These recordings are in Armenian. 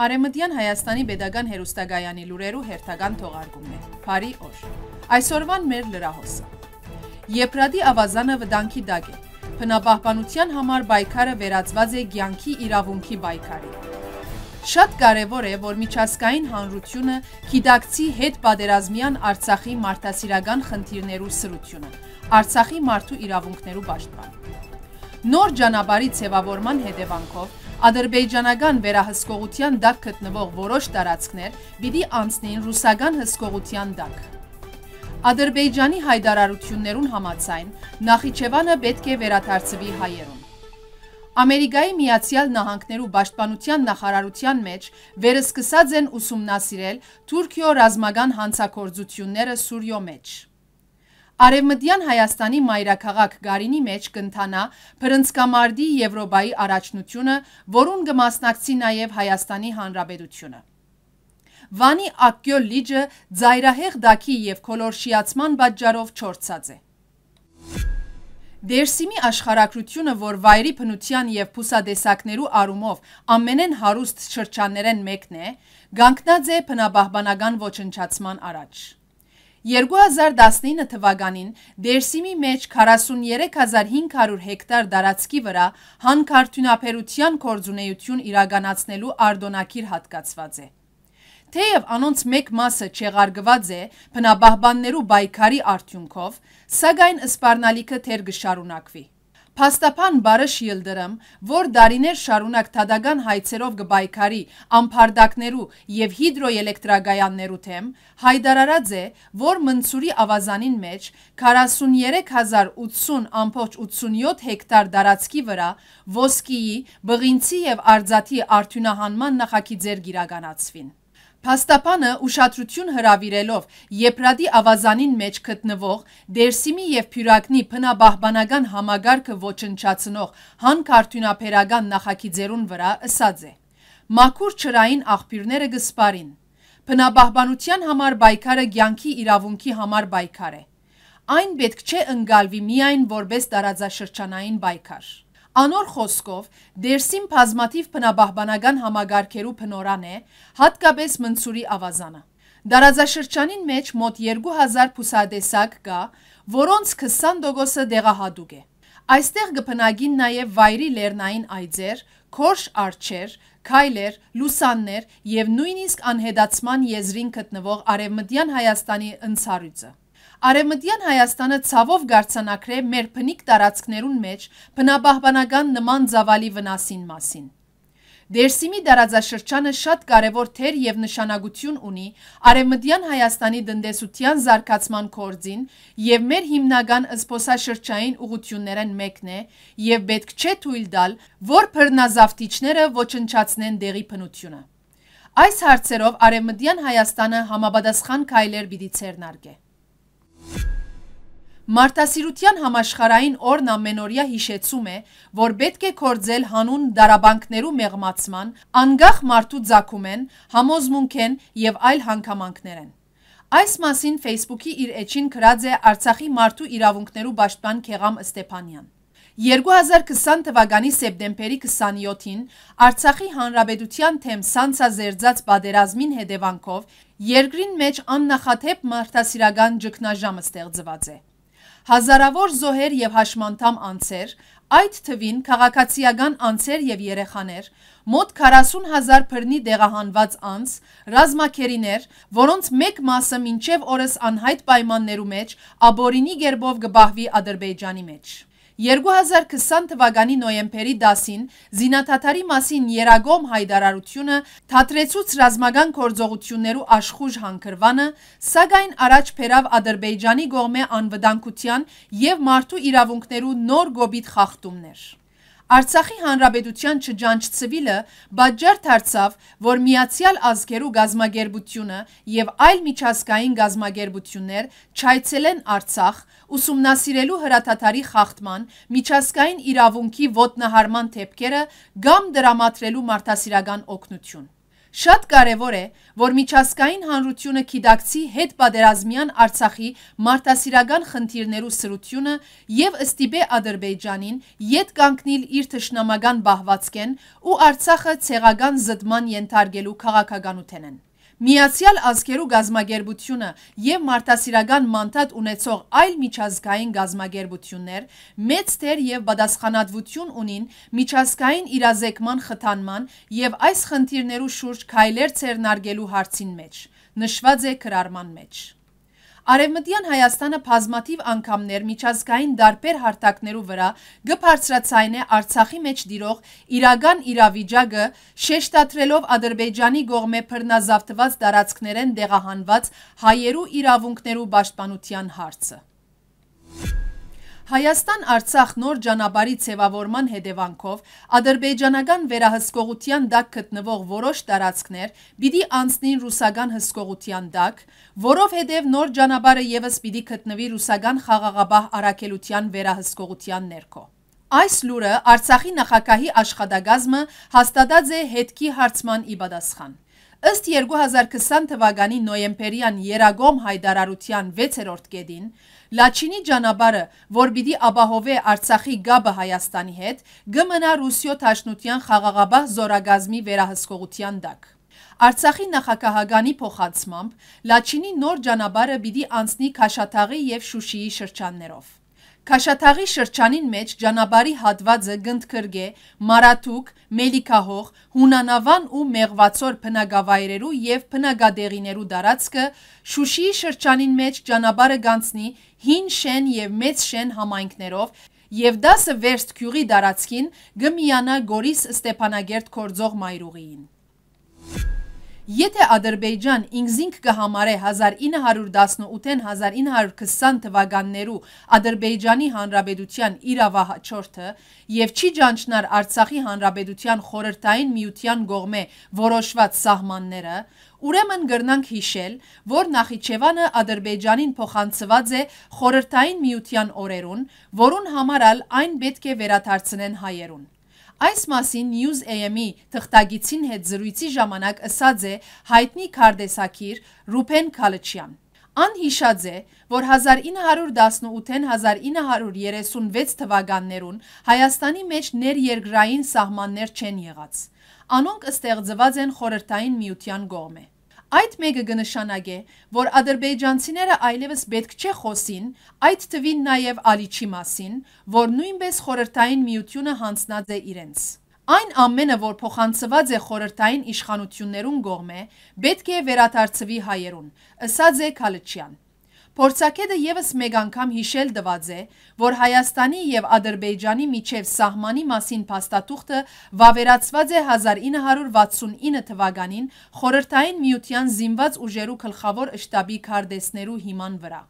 Արեմտյան Հայաստանի Պետական Հերոստագայանի լուրերու հերթական թողարկումն է։ Բարի օր։ Այսօրվան մեր լրահոսը։ Եփրադի ավազանը վտանգի դակ է։ Բնապահպանության համար բայկարը վերածված է ցանկի իրավունքի բայկարի։ Շատ կարևոր է, որ միջազգային հանրությունը գիտակցի հետ պատերազմյան Արցախի մարդասիրական խնդիրներու սրությունը, Արցախի մարդու իրավունքներու պաշտպան։ Նոր ճանապարհի ձևավորման հետևանքով Ադրբեջանական վերահսկողության դակ գտնվող որոշ տարածքներ պիտի անցնեին ռուսական հսկողության դակ։ Ադրբեջանի հայդարարություններուն համաձայն Նախիջևանը պետք է վերադարձվի հայերուն։ Ամերիկայի Միացյալ Նահանգներու Պաշտպանության նախարարության մեջ վերսկսած են ուսումնասիրել Թուրքիո ռազմական հանցակործությունները Սուրյո մեջ։ Արևմտյան Հայաստանի մայրաքաղաք Գարինի մեջ կընթանա Փրնցկամարդի Եվրոպայի առաջնությունը, որուն կմասնակցի նաև Հայաստանի Հանրապետությունը։ Վանի Ակկյո լիճը ծայրահեղ դաքի եւ քոլորշիացման պատճառով չորցած է։ Դերսիմի աշխարակրությունը, որ վայրի բնության եւ փուսադեսակներու արումով ամենեն հարուստ շրջաններեն մեկն է, գանկնած է բնաբահբանական ոչնչացման առաջ։ 2019 թվականին Դերսիմի մեջ 43500 հեկտար տարածքի վրա հանքարդյունաբերության կորձունեություն իրականացնելու արդոնակիր հատկացված է։ Թեև անոնց մեկ մասը չեղարգված է բնաբահբաններու բայքարի արդյունքով, սակայն ըսպարնալիքը թեր գշարունակվի։ Փաստաբան Բարը Շիլդրամ, որ դարիներ շարունակ թադական հայցերով գբայքարի ամփարդակներու եւ հիդրոէլեկտրագայաններու թեմ, հայտարարած է, որ մնցուրի ավազանին մեջ 43080.87 հեկտար տարածքի վրա ոսկիի, բղինցի եւ արձատի արդյունահանման նախագիծեր գիրականացվին։ Փաստապանը ուշադրություն հրավիրելով Եփրադի ավազանին մեջ գտնվող Դերսիմի եւ Փյուրակնի փնաբահբանական համագարկը ոչնչացնող հանքարդյունաբերական նախագիծերուն վրա ըսած է. Մաքուր ճրային աղբյուրները գսպարին։ Փնաբահբանության համար պայքարը ցանկի իրավունքի համար պայքար է։ Այն պետք չէ ընկալվի միայն որպես տարածաշրջանային պայքար։ Անոր խոսքով դերսին բազմաթիվ բնաբահբանական համագարքերու փնորան է, հատկապես մնցուրի ավազանը։ Դարաձաշրջանին մեջ մոտ 2000 փուսադեսակ կա, որոնց 20%-ը դեղահատուկ է։ Այստեղ կփնագին նաև վայրի լեռնային այծեր, քորշ արջեր, քայլեր, լուսաններ եւ նույնիսկ անհետացման եզրին գտնվող արևմտյան Հայաստանի ընցառյուծը։ Արևմտյան Հայաստանը ցավով գարցանակրե մեր փնիկ տարածքներուն մեջ բնաբահբանական նման զավալի վնասին մասին։ Դերսիմի դարաձաշրջանը շատ կարևոր թեր եւ նշանակություն ունի Արևմտյան Հայաստանի դնդեսության զարգացման կորձին եւ մեր հիմնական ըսփոսաշրջային ուղություններն մեկն է եւ պետք չէ թույլ տալ, որ բռնազավթիչները ոչնչացնեն դեղի բնությունը։ Այս հարցերով Արևմտյան Հայաստանը համապատասխան քայլեր պիտի ցերնարկե։ Մարդասիրության համաշխարային օրն ամենօրյա հիշեցում է, որ պետք է կործել հանուն դարաբանքներու մեղմացման, անգախ մարդու ձակումեն, համոզմունքեն և այլ հանքամանքներ են։ Այս մասին վեիսպուքի իր էջին կրած է արցախի մարդու իրավունքներու բաշտպան կեղամ Ստեպանյան։ 2020 թվագանի սեպտեմբերի 27-ին Արցախի Հանրապետության թեմ սանցազերծած պատերազմին հետևանքով երկրին մեջ աննախաթեփ մարդասիրական ճգնաժամը ստեղծված է հազարավոր զոհեր եւ հաշմանդամ անձեր, այդ թվին քաղաքացիական անձեր եւ երեխաներ, մոտ 40.000 բռնի դեղահանված անձ, ռազմակերիներ, որոնց մեկ մասը մինչև օրս անհայտ պայմաններում մեջ աբորինի գերբով գբահվի Ադրբեջանի մեջ։ 2020 թվականի նոյեմբերի 10-ին զինաթաթարի մասին Երագոմ հայտարարությունը թատրեցուց ռազմական գործողություններու աշխուժ հանքրվանը, սակայն առաջ բերավ Ադրբեջանի գողմե անվտանգության եւ մարդու իրավունքներու նոր գոբիտ խախտումներ։ Արցախի հանրապետության չջանչցվիլը պատճառ դարձավ, որ Միացյալ Ազգերու գազմագերբությունը եւ այլ միջազգային գազմագերբություններ չայցելեն Արցախ՝ ուսումնասիրելու հրաթաթարի խախտման, միջազգային իրավունքի ոտնահարման դեպքերը կամ դրամատրելու մարդասիրական օգնություն։ Շատ կարևոր է, որ միջազգային հանրությունը կիդակցի հետ պատերազմյան Արցախի մարդասիրական խնդիրներու սրությունը եւ ըստիբե Ադրբեջանին յետ կանգնել իր ճշնամական բահվածքեն ու Արցախը ցեղական զդման ենթարկելու քաղաքականութենեն։ են Միացյալ ազգերու գազմագերբությունը և մարդասիրական մանդատ ունեցող այլ միջազգային գազմագերբություններ մեծ տեր և բադասխանատվություն ունին միջազգային իրազեկման խթանման և այս խնդիրներու շուրջ քայլեր ծերնարգելու հարցին մեջ, նշված է կրարման մեջ։ Արևմտյան Հայաստանը բազմաթիվ անգամներ միջազգային դարբեր հարթակներու վրա գբարցրացայն է Արցախի մեջ դիրող իրական իրավիճակը շեշտադրելով Ադրբեջանի գողմե բռնազավթված տարածքներեն դեղահանված հայերու իրավունքներու պաշտպանության հարցը։ Հայաստան-Արցախ նոր ճանապարհի ձևավորման հետևանքով ադրբեջանական վերահսկողության տակ գտնվող որոշ տարածքներ պիտի անցնին ռուսական հսկողության տակ, որովհետև նոր ճանապարհը եւս պիտի գտնվի ռուսական խաղաղապահ առաքելության վերահսկողության ներքո։ Այս լուրը Արցախի նախագահի աշխատակազմը հաստատած է հետքի հարցման ի պատասխան։ Ըստ 2020 թվականի նոյեմբերյան Երագոմ հայդարարության 6-րդ կետին Լաչինի ճանապարհը, որ պիտի ապահովե Արցախի գաբը Հայաստանի հետ, գմնա Ռուսիո Թաշնության խաղաղապահ զորագազմի վերահսկողության տակ։ Արցախի նախագահականի փոխանցմամբ Լաչինի նոր ճանապարհը պիտի անցնի Քաշաթաղի եւ Շուշիի շրջաններով։ Քաշաթաղի շրջանին մեջ ճանապարհի հատվածը գնդքրգե, մարաթուկ, մելիքահող, հունանավան ու մեղվացոր փնագավայրերու եւ փնագադեղիներու տարածքը Շուշիի շրջանին մեջ ճանապարհը գանցնի հին շեն եւ մեծ շեն համայնքներով եւ դասը վերստ քյուղի տարածքին գմիանա Գորիս Ստեփանագերտ կորձող մայրուղին։ Եթե Ադրբեջան ինքզինք կհամարե 1918-ին 1920 թվականներու Ադրբեջանի Հանրապետության իրավահաճորդը եւ չի ճանչնար Արցախի Հանրապետության խորհրդային միության գողմե որոշված սահմանները, Ուրեմն գրնանք հիշել, որ Նախիջևանը Ադրբեջանին փոխանցված է խորհրդային միության օրերուն, որուն համարալ այն պետք է վերաթարցնեն հայերուն։ Այս մասին News AM-ի թղթագիցին հետ զրույցի ժամանակ ասած է հայտնի քարդեսակիր Ռուփեն Քալչյան։ Ան հիշած է, որ 1918-ին 1936 թվականներուն Հայաստանի մեջ ներերգրային սահմաններ չեն եղած։ Անոնք ստեղծված են խորհրդային միության կողմէ։ Այդ մեկը կնշանակե, որ ադրբեջանցիները այլևս պետք չէ խոսին, այդ թվին նաև Ալիչի մասին, որ նույնպես խորհրդային միությունը հանձնած է իրենց։ Այն ամենը, որ փոխանցված է խորհրդային իշխանություններուն կողմ է, պետք է վերադարձվի հայերուն, ըսած է Քալչյան։ Փորձակետը եւս մեկ անգամ հիշել դված է, որ Հայաստանի եւ Ադրբեջանի միջև սահմանի մասին փաստաթուղթը վավերացված է 1969 թվականին Խորհրդային Միության զինված ուժերու գլխավոր շտաբի քարտեզներու հիման վրա։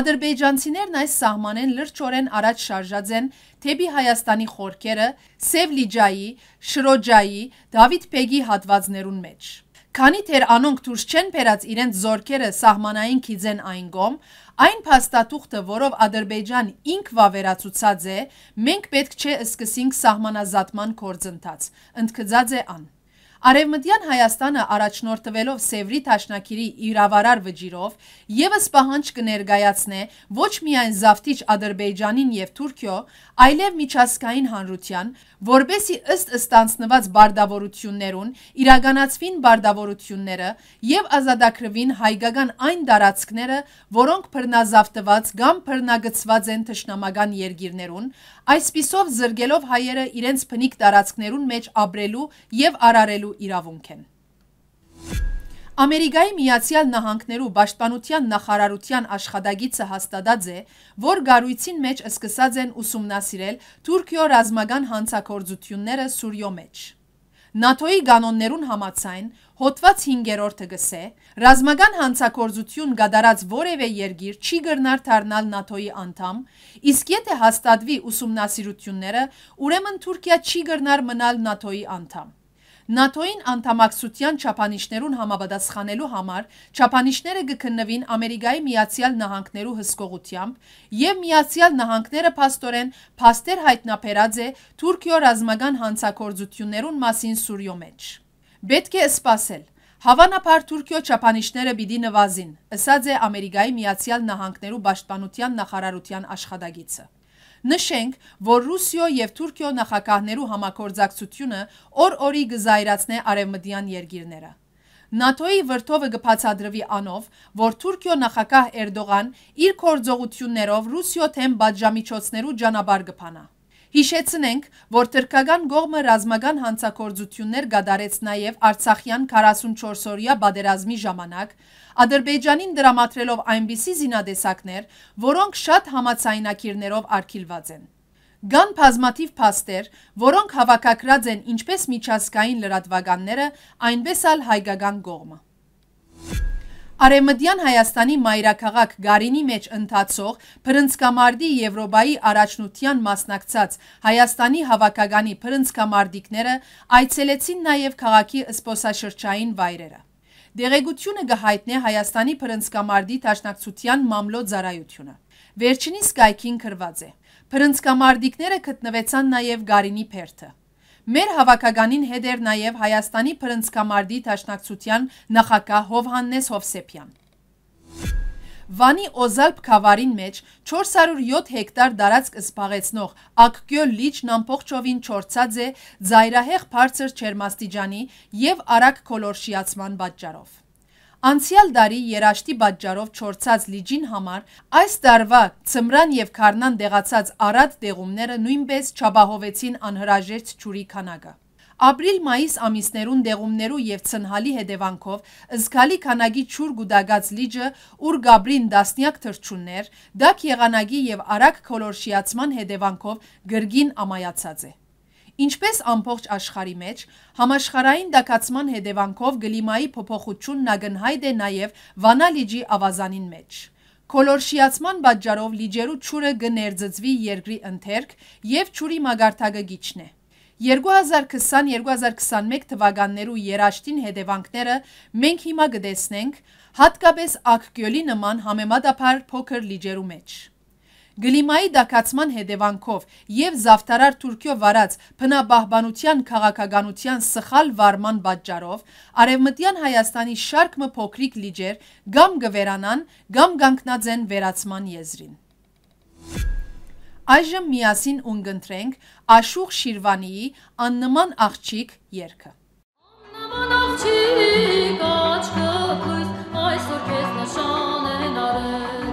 Ադրբեջանցիներն այս սահմանեն լրջորեն առաջ շարժած են թեպի Հայաստանի խորքերը Սևլիջայի, Շրոջայի, Դավիթ Պեգի հատվածներուն մեջ։ Քանի թեր անոնք դուրս չեն բերած իրենց զորքերը սահմանային քիզեն այն գոմ, այն փաստաթուղթը, որով Ադրբեջան ինք վավերացուցած է, մենք պետք չէ սկսենք սահմանազատման գործընթաց։ Ընդգծած է ան։ Արևմտյան Հայաստանը առաջնորդվելով Սևրի Թաշնակիրի իրավարար վճիրով եւս պահանջ կներկայացնե ոչ միայն զավթիչ Ադրբեջանին եւ Թուրքիո, այլև միջազգային հանրության, որբեսի ըստ ստանցնված բարդավորություններուն իրականացվին բարդավորությունները եւ ազատագրվին հայկական այն տարածքները, որոնք բռնազավթված կամ բռնագծված են թշնամական երկիրներուն, այսписով զրգելով հայերը իրենց բնիկ տարածքներուն մեջ ապրելու եւ արարելու ունենալու իրավունք են։ Ամերիկայի Միացյալ Նահանգներու Պաշտպանության նախարարության աշխատագիծը հաստատած է, որ գարույցին մեջ սկսած են ուսումնասիրել Թուրքիո ռազմական հանցակործությունները Սուրյո մեջ։ ՆԱԹՕ-ի կանոններուն համաձայն հոդված 5-րդը գսե ռազմական հանցակործություն գդարած որևէ երկիր չի գրնար դառնալ ՆԱԹՕ-ի անդամ, իսկ եթե հաստատվի ուսումնասիրությունները, ուրեմն Թուրքիա չի գրնար մնալ ՆԱԹՕ-ի անդամ։ ՆԱՏՕ-ին անդամակցության չափանիշներուն համապատասխանելու համար չափանիշները կքննվին Ամերիկայի Միացյալ Նահանգներու հսկողությամբ եւ Միացյալ Նահանգները փաստորեն փաստեր հայտնաբերած է Թուրքիո ռազմական հանցագործություններուն մասին Սուրյո մեջ։ Պետք է սпасել Հավանաբար Թուրքիո չափանիշները պիտի նվազին, ըսած է Ամերիկայի Միացյալ Նահանգներու Պաշտպանության նախարարության աշխատագիծը։ Նշենք, որ Ռուսիո եւ Թուրքիո նախագահներու համագործակցությունը օր-օրի գզայրացնե արևմտյան երկիրները։ ՆԱՏՕ-ի վրթովը կբացատրվի անով, որ Թուրքիո նախագահ Էրդողան իր կորձողություններով Ռուսիո թեմ բաժամիջոցներու ճանապարհ կփանա։ Հիշեցնենք, որ Թրկական գողմը ռազմական հանցակործություններ գադարեց նաև Արցախյան 44-օրյա բادرազմի ժամանակ, Ադրբեջանին դրամատրելով այնպիսի զինադեսակներ, որոնք շատ համացայնակիրներով արգելված են։ Կան բազմաթիվ փաստեր, որոնք հավաքագրած են ինչպես միջազգային լրատվականները, այնպես էլ հայկական կողմը։ Արեմդյան Հայաստանի մայրաքաղաք գարինի մեջ ընթացող պրնցկամարդի եվրոբայի առաջնության մասնակցած Հայաստանի հավակագանի պրնցկամարդիքները այցելեցին նաև կաղաքի ասպոսաշրջային վայրերը։ Դեղեգությունը գհայտնե Հայաստանի պրնցկամարդի տաշնակցության մամլո ձարայությունը։ Վերջինիս կայքին կրված է։ Պրնցկամարդիքները կտնվեցան նաև գարինի պերթը։ Մեր հավաքականին հետ էր նաև Հայաստանի Փրնցքամարդի Տաշնակցության նախակահ Հովհաննես Հովսեփյան։ Վանի Օզալփ Խավարին մեջ 407 հեկտար տարածք զբաղեցնող Ակկյո լիճն ամբողջովին չորցած է ծայրահեղ բարձր չերմաստիճանի եւ արագ կոլորշիացման պատճառով։ Անցյալ դարի երաշտի պատճառով չորցած լիջին համար այս տարվա Ցմրան եւ Քարնան դեղացած Արադ դեղումները նույնպես չաբահովեցին անհրաժեշտ ճյուրի քանակը։ Ապրիլ-մայիս ամիսներուն դեղումներու եւ ցնհալի հետևանքով զգալի քանակի ճուր գուդագած լիճը ուր գաբրին դասնյակ թրջուններ, դակ եղանագի եւ արագ քոլորշիացման հետևանքով գրգին ամայացած է։ Ինչպես ամբողջ աշխարի մեջ, համաշխարային դակացման հետևանքով գլիմայի փոփոխությունն ագնհայտ է նաև Վանա լիճի ավազանին մեջ։ Կոլորշիացման պատճառով լիջերու ճուրը գներծծվի երկրի ընթերք եւ ճուրի մագարտակը գիչն է։ 2020-2021 թվականներու երաշտին հետևանքները մենք հիմա կտեսնենք հատկապես ակգյոլի նման համեմատաբար փոքր լիջերու մեջ։ Գլիմայի դակացման հետևանքով և զավտարար թուրկյով վարած պնաբահբանության կաղաքագանության սխալ վարման բատճարով արևմտյան Հայաստանի շարքմը փոքրիկ լիջեր գամ գվերանան, գամ գանքնաձեն վերացման եզրին։ Այժմ միասին ունգնտրենք աշուղ շիրվանիի աննման աղջիկ երկը։ Աննման աղջիկ աչկը կույս այսօր կեզ նշան են արել,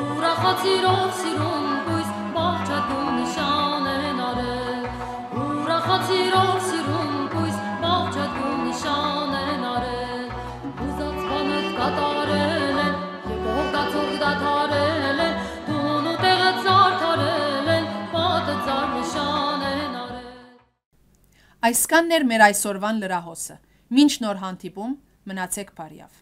ուրախացիրով սիրով Աղաց իրով սիրում կույս բաղջատում նշան են արել, ուզած բանըտ կատարել են, եկող կացորդ դատարել են, տուն ու տեղը ծարդարել են, պատը ծար նշան են արել։ Այսկանն էր մեր այսօրվան լրահոսը, մինչ նոր հանդիպում մնացեք բարյավ։